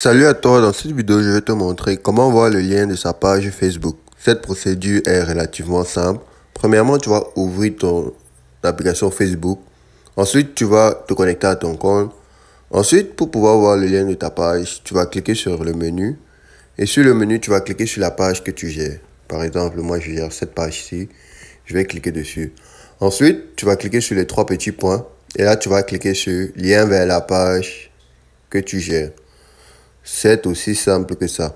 Salut à toi, dans cette vidéo je vais te montrer comment voir le lien de sa page Facebook. Cette procédure est relativement simple. Premièrement, tu vas ouvrir ton application Facebook. Ensuite, tu vas te connecter à ton compte. Ensuite, pour pouvoir voir le lien de ta page, tu vas cliquer sur le menu. Et sur le menu, tu vas cliquer sur la page que tu gères. Par exemple, moi je gère cette page ici. Je vais cliquer dessus. Ensuite, tu vas cliquer sur les trois petits points. Et là, tu vas cliquer sur lien vers la page que tu gères. C'est aussi simple que ça.